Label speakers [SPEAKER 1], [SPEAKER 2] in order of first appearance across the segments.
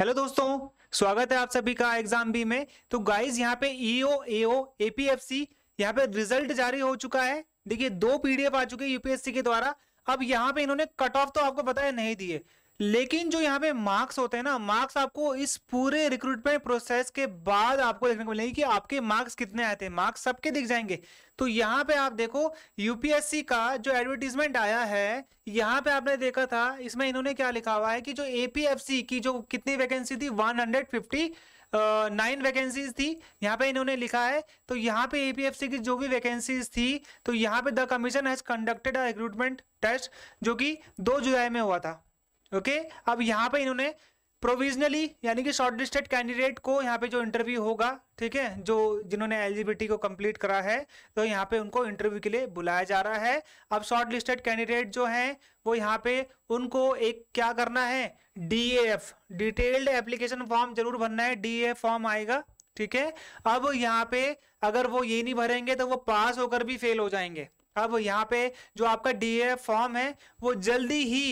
[SPEAKER 1] hello दोस्तों स्वागत है आप सभी का एग्जाम बी में तो गाइस यहाँ पे ईओ एओ एपीएफसी यहाँ पे रिजल्ट जारी हो चुका है देखिए दो पीडीएफ आ चुके हैं यूपीएससी के द्वारा अब यहाँ पे इन्होंने कट ऑफ तो आपको बताया नहीं दिए लेकिन जो यहाँ पे मार्क्स होते हैं ना मार्क्स आपको इस पूरे रिक्रूटमेंट प्रोसेस के बाद आपको देखने को मिलेंगे कि आपके मार्क्स कितने आए थे मार्क्स सबके दिख जाएंगे तो यहाँ पे आप देखो यूपीएससी का जो एडवर्टीजमेंट आया है यहाँ पे आपने देखा था इसमें इन्होंने क्या लिखा हुआ है कि जो एपीएफसी की जो कितनी वैकेंसी थी one hundred fifty nine vacancies थी यहाँ पे इन्होंने लिखा है तो यहाँ पे एपीएफसी की जो भी वैकेंसीज थी तो यहाँ पे the commission has conducted a recruitment test जो कि दो जुलाई में हुआ था ओके अब यहाँ पे इन्होंने प्रोविजनली यानी कि शॉर्ट लिस्टेड कैंडिडेट को यहाँ पे जो इंटरव्यू होगा ठीक है जो जिन्होंने एलिजिबिलिटी को कंप्लीट करा है तो यहाँ पे उनको इंटरव्यू के लिए बुलाया जा रहा है अब शॉर्ट लिस्टेड कैंडिडेट जो हैं वो यहाँ पे उनको एक क्या करना है एफ डिटेल्ड एप्लीकेशन फॉर्म जरूर भरना है डी फॉर्म आएगा ठीक है अब यहाँ पे अगर वो ये नहीं भरेंगे तो वो पास होकर भी फेल हो जाएंगे अब यहाँ पे जो आपका डी फॉर्म है वो जल्दी ही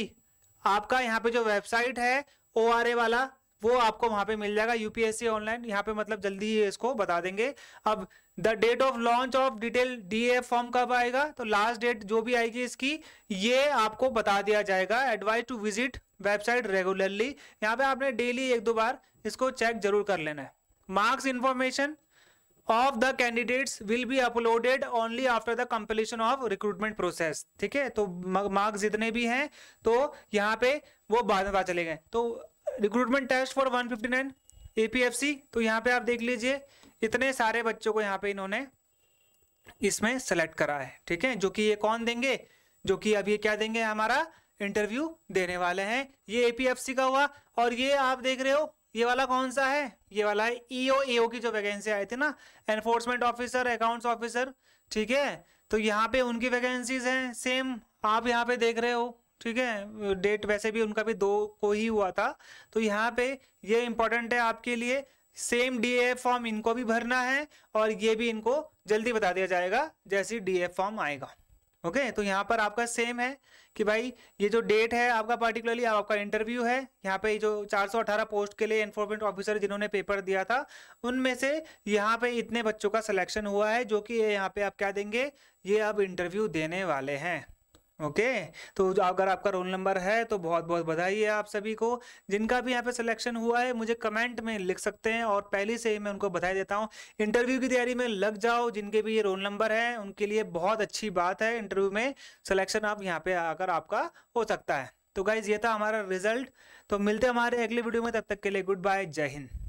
[SPEAKER 1] आपका यहाँ पे जो वेबसाइट है ओ वाला वो आपको वहां पे मिल जाएगा यूपीएससी ऑनलाइन यहाँ पे मतलब जल्दी ही इसको बता देंगे अब the date of launch of detail DF form कब आएगा तो लास्ट डेट जो भी आएगी इसकी ये आपको बता दिया जाएगा advice to visit website regularly यहाँ पे आपने डेली एक दो बार इसको चेक जरूर कर लेना है marks information of the candidates will be uploaded only after the completion of recruitment process ठीक है तो मार्क्स जितने भी हैं तो यहाँ पे वो बाद में पता चले गए तो रिक्रूटमेंट टेस्ट फॉर 159 एपीएफसी तो यहाँ पे आप देख लीजिए इतने सारे बच्चों को यहाँ पे इन्होंने इसमें सेलेक्ट करा है ठीक है जो कि ये कौन देंगे जो कि अब ये क्या देंगे हमारा इंटरव्यू देने वाले हैं ये एपीएफसी का हुआ और ये आप देख रहे हो ये वाला कौन सा है ये वाला है ईओ e एओ की जो वैकेंसी आई थी ना एनफोर्समेंट ऑफिसर अकाउंट्स ऑफिसर ठीक है तो यहाँ पे उनकी वैकेंसीज हैं सेम आप यहाँ पे देख रहे हो ठीक है डेट वैसे भी उनका भी दो को ही हुआ था तो यहाँ पे ये इंपॉर्टेंट है आपके लिए सेम डी फॉर्म इनको भी भरना है और ये भी इनको जल्दी बता दिया जाएगा जैसे डी फॉर्म आएगा ओके तो यहाँ पर आपका सेम है कि भाई ये जो डेट है आपका पर्टिकुलरली आपका इंटरव्यू है यहाँ पे जो 418 पोस्ट के लिए इन्फोर्समेंट ऑफिसर जिन्होंने पेपर दिया था उनमें से यहाँ पे इतने बच्चों का सिलेक्शन हुआ है जो कि यहाँ पे आप क्या देंगे ये अब इंटरव्यू देने वाले हैं ओके तो अगर आपका रोल नंबर है तो बहुत बहुत बधाई है आप सभी को जिनका भी यहाँ पे सिलेक्शन हुआ है मुझे कमेंट में लिख सकते हैं और पहले से ही मैं उनको बधाई देता हूँ इंटरव्यू की तैयारी में लग जाओ जिनके भी ये रोल नंबर है उनके लिए बहुत अच्छी बात है इंटरव्यू में सिलेक्शन आप यहाँ पे आकर आपका हो सकता है तो गाइज ये था हमारा रिजल्ट तो मिलते हमारे अगले वीडियो में तब तक के लिए गुड बाय जय हिंद